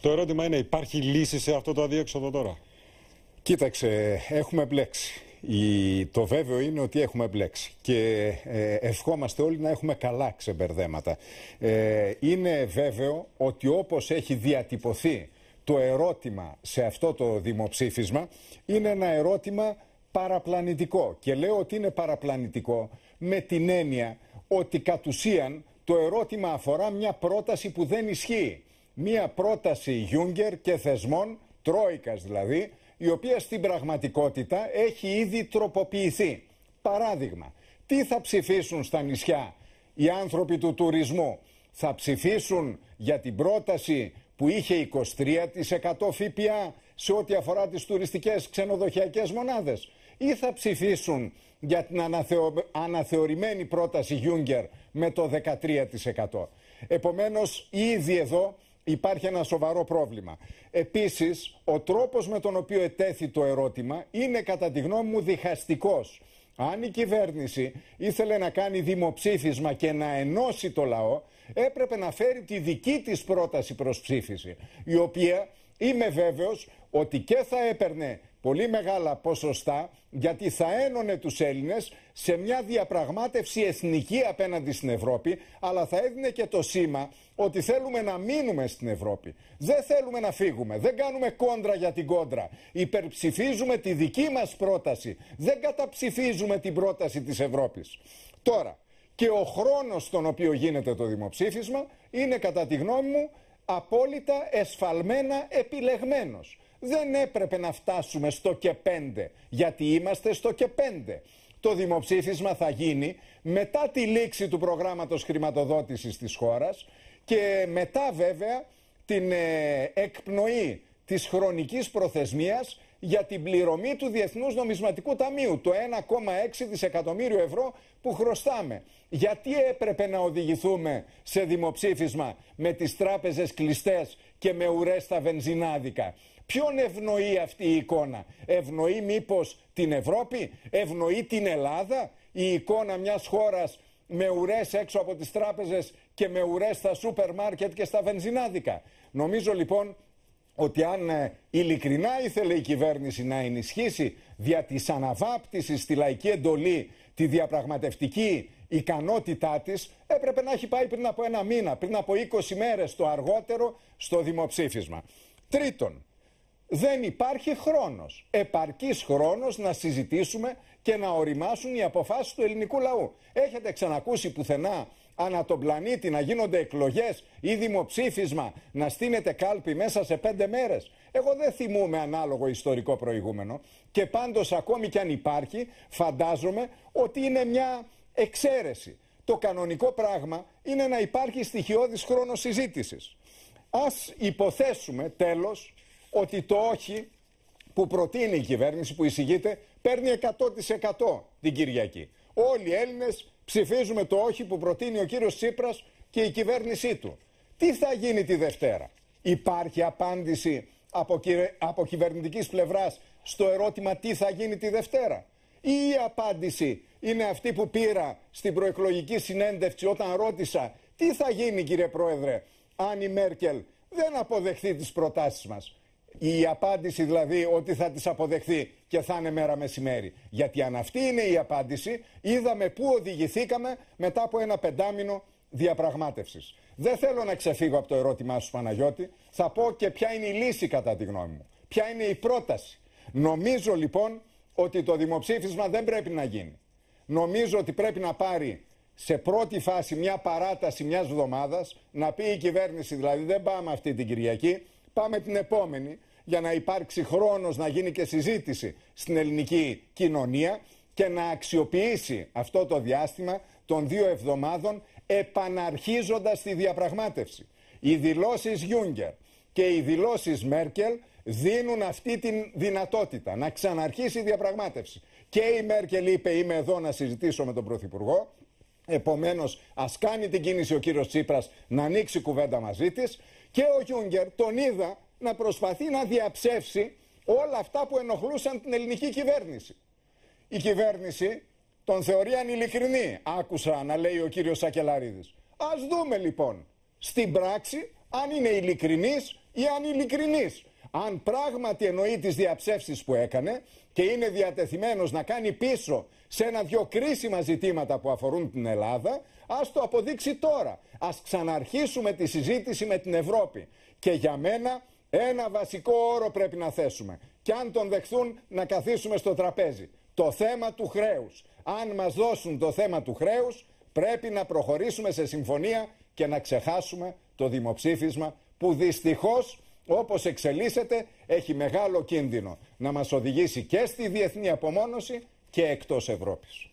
Το ερώτημα είναι, υπάρχει λύση σε αυτό το αδίέξοδο τώρα. Κοίταξε, έχουμε μπλέξει. Η... Το βέβαιο είναι ότι έχουμε μπλέξει και ε, ευχόμαστε όλοι να έχουμε καλά ξεμπερδέματα. Ε, είναι βέβαιο ότι όπως έχει διατυπωθεί το ερώτημα σε αυτό το δημοψήφισμα είναι ένα ερώτημα παραπλανητικό. Και λέω ότι είναι παραπλανητικό με την έννοια ότι κατ' ουσίαν το ερώτημα αφορά μια πρόταση που δεν ισχύει μία πρόταση Γιούγκερ και θεσμών, Τρόικας δηλαδή, η οποία στην πραγματικότητα έχει ήδη τροποποιηθεί. Παράδειγμα, τι θα ψηφίσουν στα νησιά οι άνθρωποι του τουρισμού. Θα ψηφίσουν για την πρόταση που είχε 23% ΦΠΑ σε ό,τι αφορά τις τουριστικές ξενοδοχειακές μονάδες ή θα ψηφίσουν για την αναθεωρημένη πρόταση Γιούγκερ με το 13%. Επομένως, ήδη εδώ υπάρχει ένα σοβαρό πρόβλημα. Επίσης, ο τρόπος με τον οποίο ετέθη το ερώτημα είναι κατά τη γνώμη μου διχαστικός. Αν η κυβέρνηση ήθελε να κάνει δημοψήφισμα και να ενώσει το λαό, έπρεπε να φέρει τη δική της πρόταση προς ψήφιση, η οποία είμαι βέβαιος ότι και θα έπαιρνε πολύ μεγάλα ποσοστά γιατί θα ένωνε τους Έλληνες σε μια διαπραγμάτευση εθνική απέναντι στην Ευρώπη αλλά θα έδινε και το σήμα ότι θέλουμε να μείνουμε στην Ευρώπη. Δεν θέλουμε να φύγουμε, δεν κάνουμε κόντρα για την κόντρα. Υπερψηφίζουμε τη δική μας πρόταση, δεν καταψηφίζουμε την πρόταση της Ευρώπης. Τώρα, και ο χρόνος στον οποίο γίνεται το δημοψήφισμα είναι κατά τη γνώμη μου απόλυτα εσφαλμένα επιλεγμένος. Δεν έπρεπε να φτάσουμε στο και πέντε, γιατί είμαστε στο και πέντε. Το δημοψήφισμα θα γίνει μετά τη λήξη του προγράμματος χρηματοδότησης της χώρας και μετά βέβαια την ε, εκπνοή της χρονικής προθεσμίας για την πληρωμή του Διεθνούς Νομισματικού Ταμείου, το 1,6 δισεκατομμύριο ευρώ που χρωστάμε. Γιατί έπρεπε να οδηγηθούμε σε δημοψήφισμα με τις τράπεζες κλειστές και με ουρές στα βενζινάδικα. Ποιον ευνοεί αυτή η εικόνα. Ευνοεί μήπως την Ευρώπη, ευνοεί την Ελλάδα, η εικόνα μιας χώρας με ουρές έξω από τις τράπεζες και με ουρές στα σούπερ μάρκετ και στα βενζινάδικα. Νομίζω λοιπόν ότι αν ε, ειλικρινά ήθελε η κυβέρνηση να ενισχύσει δια της αναβάπτισης στη λαϊκή εντολή τη διαπραγματευτική ικανότητά της έπρεπε να έχει πάει πριν από ένα μήνα, πριν από 20 μέρες το αργότερο στο δημοψήφισμα. Τρίτον, δεν υπάρχει χρόνος, επαρκής χρόνος να συζητήσουμε και να οριμάσουν οι αποφάσεις του ελληνικού λαού. Έχετε ξανακούσει πουθενά ανά τον πλανήτη να γίνονται εκλογές ή δημοψήφισμα, να στείνεται κάλπη μέσα σε πέντε μέρες. Εγώ δεν θυμούμαι ανάλογο ιστορικό προηγούμενο και πάντως ακόμη κι αν υπάρχει φαντάζομαι ότι είναι μια εξαίρεση. Το κανονικό πράγμα είναι να υπάρχει στοιχειώδης χρόνος συζήτησης. Ας υποθέσουμε τέλος ότι το όχι που προτείνει η κυβέρνηση που εισηγείται παίρνει 100% την Κυριακή. Όλοι οι Έλληνες Ψηφίζουμε το όχι που προτείνει ο κύριος Τσίπρας και η κυβέρνησή του. Τι θα γίνει τη Δευτέρα. Υπάρχει απάντηση από, από κυβερνητικής πλευράς στο ερώτημα τι θα γίνει τη Δευτέρα. Ή η απάντηση είναι αυτή που πήρα στην προεκλογική συνέντευξη όταν ρώτησα τι θα γίνει κύριε Πρόεδρε αν η Μέρκελ δεν αποδεχθεί τις προτάσεις μας η απάντηση δηλαδή ότι θα τις αποδεχθεί και θα είναι μέρα μεσημέρι. Γιατί αν αυτή είναι η απάντηση, είδαμε πού οδηγηθήκαμε μετά από ένα πεντάμινο διαπραγμάτευσης. Δεν θέλω να ξεφύγω από το ερώτημά σου Παναγιώτη, θα πω και ποια είναι η λύση κατά τη γνώμη μου. Ποια είναι η πρόταση. Νομίζω λοιπόν ότι το δημοψήφισμα δεν πρέπει να γίνει. Νομίζω ότι πρέπει να πάρει σε πρώτη φάση μια παράταση μιας εβδομάδας, να πει η κυβέρνηση δηλαδή δεν πάμε αυτή την Κυριακή, Πάμε την επόμενη για να υπάρξει χρόνος να γίνει και συζήτηση στην ελληνική κοινωνία και να αξιοποιήσει αυτό το διάστημα των δύο εβδομάδων επαναρχίζοντας τη διαπραγμάτευση. Οι δηλώσεις Γιούγκερ και οι δηλώσεις Μέρκελ δίνουν αυτή τη δυνατότητα να ξαναρχίσει η διαπραγμάτευση. Και η Μέρκελ είπε είμαι εδώ να συζητήσω με τον Πρωθυπουργό. Επομένως ας κάνει την κίνηση ο κύριος Τσίπρας να ανοίξει κουβέντα μαζί της και ο Γιούγκερ τον είδα να προσπαθεί να διαψεύσει όλα αυτά που ενοχλούσαν την ελληνική κυβέρνηση. Η κυβέρνηση τον θεωρεί ανηλικρινή, άκουσα να λέει ο κύριος Σακελαρίδης. Ας δούμε λοιπόν στην πράξη αν είναι ειλικρινής ή ανηλικρινής αν πράγματι εννοεί τις διαψεύσεις που έκανε και είναι διατεθειμένος να κάνει πίσω σε ένα-δυο κρίσιμα ζητήματα που αφορούν την Ελλάδα, ας το αποδείξει τώρα. Ας ξαναρχίσουμε τη συζήτηση με την Ευρώπη. Και για μένα ένα βασικό όρο πρέπει να θέσουμε. Και αν τον δεχθούν να καθίσουμε στο τραπέζι. Το θέμα του χρέους. Αν μας δώσουν το θέμα του χρέους, πρέπει να προχωρήσουμε σε συμφωνία και να ξεχάσουμε το δημοψήφισμα που δυστυχώς όπως εξελίσσεται έχει μεγάλο κίνδυνο να μας οδηγήσει και στη διεθνή απομόνωση και εκτός Ευρώπης.